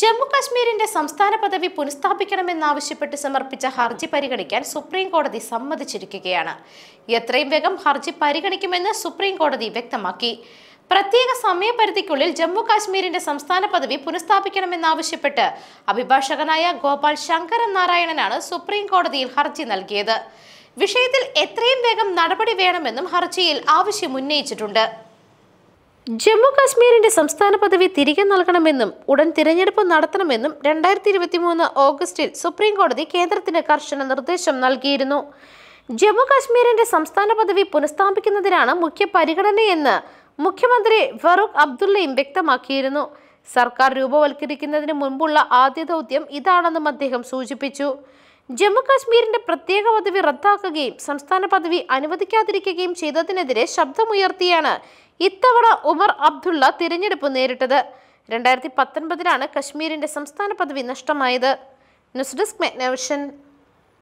ജമ്മു കാശ്മീരിന്റെ സംസ്ഥാന പദവി പുനഃസ്ഥാപിക്കണമെന്നാവശ്യപ്പെട്ട് സമർപ്പിച്ച ഹർജി പരിഗണിക്കാൻ സുപ്രീം കോടതി സമ്മതിച്ചിരിക്കുകയാണ് എത്രയും വേഗം ഹർജി പരിഗണിക്കുമെന്ന് സുപ്രീം കോടതി വ്യക്തമാക്കി പ്രത്യേക സമയപരിധിക്കുള്ളിൽ ജമ്മു കാശ്മീരിന്റെ സംസ്ഥാന പദവി പുനഃസ്ഥാപിക്കണമെന്നാവശ്യപ്പെട്ട് അഭിഭാഷകനായ ഗോപാൽ ശങ്കരൻ നാരായണനാണ് സുപ്രീം കോടതിയിൽ ഹർജി നൽകിയത് വിഷയത്തിൽ എത്രയും വേഗം നടപടി വേണമെന്നും ഹർജിയിൽ ആവശ്യമുന്നയിച്ചിട്ടുണ്ട് ജമ്മു കാശ്മീരിന്റെ സംസ്ഥാന പദവി തിരികെ നൽകണമെന്നും ഉടൻ തിരഞ്ഞെടുപ്പ് നടത്തണമെന്നും രണ്ടായിരത്തി ഇരുപത്തി മൂന്ന് ഓഗസ്റ്റിൽ സുപ്രീം കോടതി കേന്ദ്രത്തിന് കർശന നിർദ്ദേശം നൽകിയിരുന്നു ജമ്മു കാശ്മീരിന്റെ സംസ്ഥാന പദവി പുനഃസ്ഥാപിക്കുന്നതിനാണ് മുഖ്യ പരിഗണനയെന്ന് മുഖ്യമന്ത്രി ഫറൂഖ് അബ്ദുള്ളയും വ്യക്തമാക്കിയിരുന്നു സർക്കാർ രൂപവൽക്കരിക്കുന്നതിന് മുൻപുള്ള ആദ്യ ദൗത്യം ഇതാണെന്നും അദ്ദേഹം സൂചിപ്പിച്ചു ജമ്മു കാശ്മീരിന്റെ പ്രത്യേക പദവി റദ്ദാക്കുകയും സംസ്ഥാന പദവി അനുവദിക്കാതിരിക്കുകയും ചെയ്തതിനെതിരെ ശബ്ദമുയർത്തിയാണ് ഇത്തവണ ഉമർ അബ്ദുള്ള തിരഞ്ഞെടുപ്പ് നേരിട്ടത് രണ്ടായിരത്തി പത്തൊൻപതിലാണ് കശ്മീരിന്റെ സംസ്ഥാന പദവി നഷ്ടമായത് ന്യൂസ് ഡെസ്ക് മെഗ്നവിഷൻ